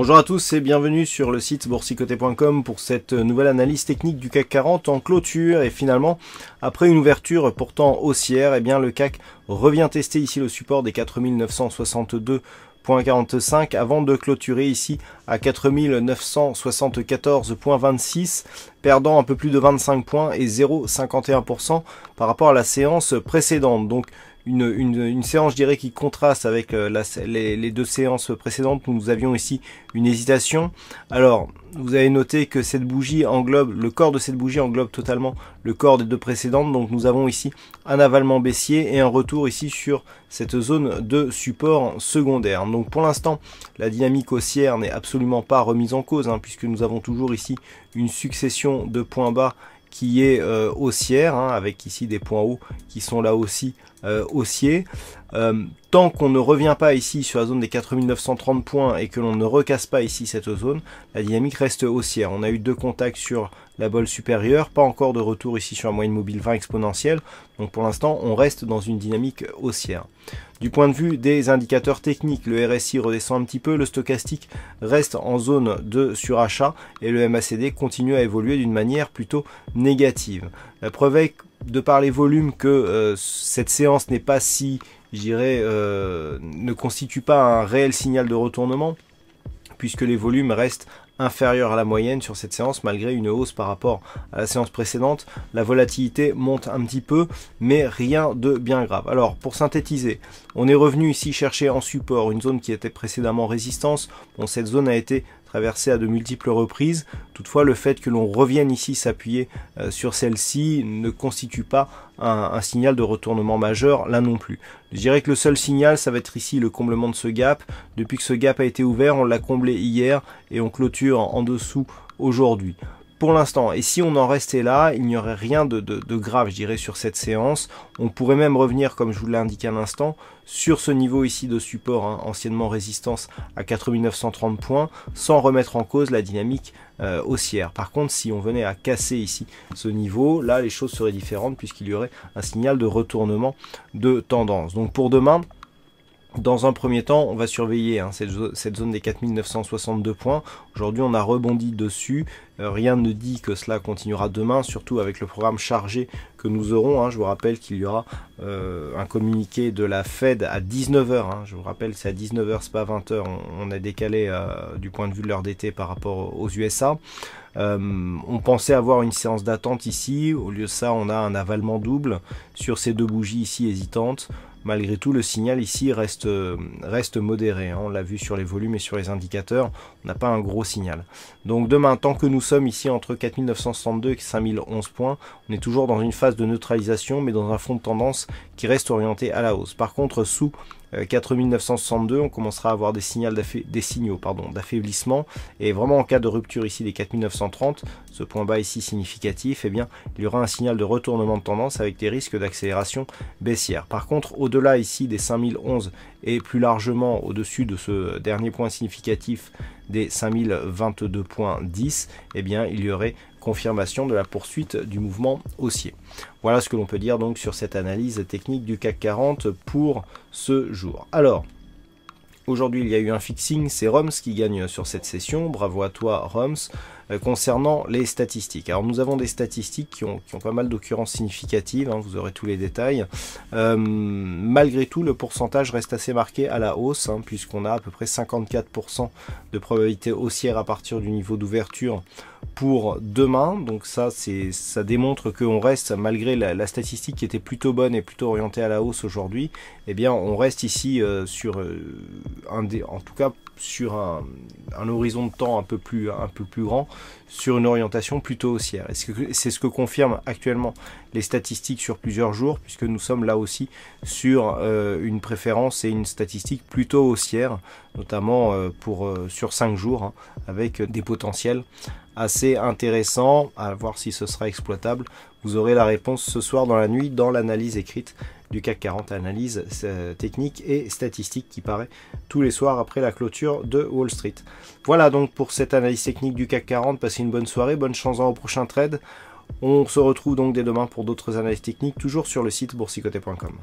Bonjour à tous et bienvenue sur le site boursicoté.com pour cette nouvelle analyse technique du CAC 40 en clôture et finalement après une ouverture pourtant haussière, et eh bien le CAC revient tester ici le support des 4962.45 avant de clôturer ici à 4974.26 perdant un peu plus de 25 points et 0,51% par rapport à la séance précédente. Donc une, séance, je dirais, qui contraste avec euh, les, deux séances précédentes où nous avions ici une hésitation. Alors, vous avez noté que cette bougie englobe, le corps de cette bougie englobe totalement le corps des deux précédentes. Donc, nous avons ici un avalement baissier et un retour ici sur cette zone de support secondaire. Donc, pour l'instant, la dynamique haussière n'est absolument pas remise en cause, hein, puisque nous avons toujours ici une succession de points bas qui est euh, haussière, hein, avec ici des points hauts qui sont là aussi euh, haussiers. Euh, tant qu'on ne revient pas ici sur la zone des 4930 points et que l'on ne recasse pas ici cette zone, la dynamique reste haussière. On a eu deux contacts sur la bolle supérieure, pas encore de retour ici sur la moyenne mobile 20 exponentielle. Donc pour l'instant, on reste dans une dynamique haussière. Du point de vue des indicateurs techniques, le RSI redescend un petit peu, le stochastique reste en zone de surachat et le MACD continue à évoluer d'une manière plutôt négative. La preuve est, de par les volumes, que euh, cette séance n'est pas si je dirais, euh, ne constitue pas un réel signal de retournement, puisque les volumes restent inférieurs à la moyenne sur cette séance malgré une hausse par rapport à la séance précédente. La volatilité monte un petit peu, mais rien de bien grave. Alors pour synthétiser, on est revenu ici chercher en support une zone qui était précédemment résistance. Bon, cette zone a été traversé à de multiples reprises. Toutefois, le fait que l'on revienne ici s'appuyer euh, sur celle-ci ne constitue pas un, un, signal de retournement majeur, là non plus. Je dirais que le seul signal, ça va être ici le comblement de ce gap. Depuis que ce gap a été ouvert, on l'a comblé hier et on clôture en dessous aujourd'hui pour l'instant. Et si on en restait là, il n'y aurait rien de, grave, je dirais, sur cette séance. On pourrait même revenir, comme je vous l'ai indiqué à l'instant, sur ce niveau ici de support, hein, anciennement résistance à 4930 points, sans remettre en cause la dynamique euh, haussière. Par contre, si on venait à casser ici ce niveau, là, les choses seraient différentes puisqu'il y aurait un signal de retournement de tendance. Donc pour demain, dans un premier temps, on va surveiller hein, cette, zone des 4962 points. Aujourd'hui, on a rebondi dessus. Euh, rien ne dit que cela continuera demain, surtout avec le programme chargé que nous aurons. Hein. Je vous rappelle qu'il y aura euh, un communiqué de la Fed à 19h. Hein. Je vous rappelle, c'est à 19h, c'est pas 20h. On, a décalé euh, du point de vue de l'heure d'été par rapport aux USA. on pensait avoir une séance d'attente ici, au lieu de ça on a un avalement double sur ces deux bougies ici hésitantes malgré tout, le signal ici reste, euh, reste modéré. Hein. On l'a vu sur les volumes et sur les indicateurs, on n'a pas un gros signal. Donc demain, tant que nous sommes ici entre 4962 et 5011 points, on est toujours dans une phase de neutralisation, mais dans un fond de tendance qui reste orienté à la hausse. Par contre, sous 4962, euh, on commencera à avoir des, signaux d'affaiblissement. Et vraiment en cas de rupture ici des 4930, ce point bas ici significatif, eh bien, il y aura un signal de retournement de tendance avec des risques d'accélération baissière. Par contre, au-delà ici des 5011 et plus largement au-dessus de ce dernier point significatif des 5022.10, eh bien il y aurait confirmation de la poursuite du mouvement haussier. Voilà ce que l'on peut dire donc sur cette analyse technique du CAC 40 pour ce jour. Alors, Aujourd'hui, il y a eu un fixing, c'est Roms qui gagne sur cette session. Bravo à toi, Roms. Euh, concernant les statistiques. Alors nous avons des statistiques qui ont, pas mal d'occurrences significatives, hein, vous aurez tous les détails. Euh, malgré tout, le pourcentage reste assez marqué à la hausse, hein, puisqu'on a à peu près 54% de probabilité haussière à partir du niveau d'ouverture pour demain. Donc ça, ça démontre qu'on reste, malgré la, statistique qui était plutôt bonne et plutôt orientée à la hausse aujourd'hui, eh bien on reste ici euh, sur un des, en tout cas sur un, horizon de temps un peu plus, un peu plus grand, sur une orientation plutôt haussière. c'est ce que confirment actuellement les statistiques sur plusieurs jours, puisque nous sommes là aussi sur euh, une préférence et une statistique plutôt haussière, notamment euh, pour, euh, sur 5 jours, hein, avec des potentiels assez intéressants, à voir si ce sera exploitable. Vous aurez la réponse ce soir dans la nuit dans l'analyse écrite du CAC 40, analyse euh, technique et statistique qui paraît tous les soirs après la clôture de Wall Street. Voilà donc pour cette analyse technique du CAC 40, passez une bonne soirée, bonne chance au prochain trade. On se retrouve donc dès demain pour d'autres analyses techniques, toujours sur le site boursicoté.com.